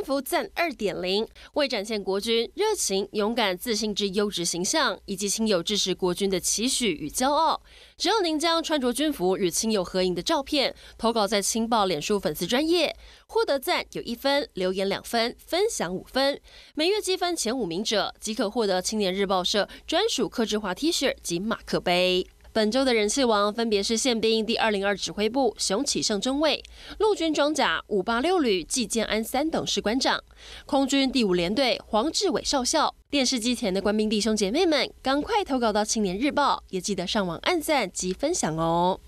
军服赞二点零，为展现国军热情、勇敢、自信之优质形象，以及亲友支持国军的期许与骄傲，只要您将穿着军服与亲友合影的照片投稿在青报脸书粉丝专页，获得赞有一分，留言两分，分享五分，每月积分前五名者即可获得青年日报社专属刻制化 T 恤及马克杯。本周的人气王分别是宪兵第二零二指挥部熊启胜中尉、陆军装甲五八六旅季建安三等士官长、空军第五联队黄志伟少校。电视机前的官兵弟兄姐妹们，赶快投稿到《青年日报》，也记得上网按赞及分享哦。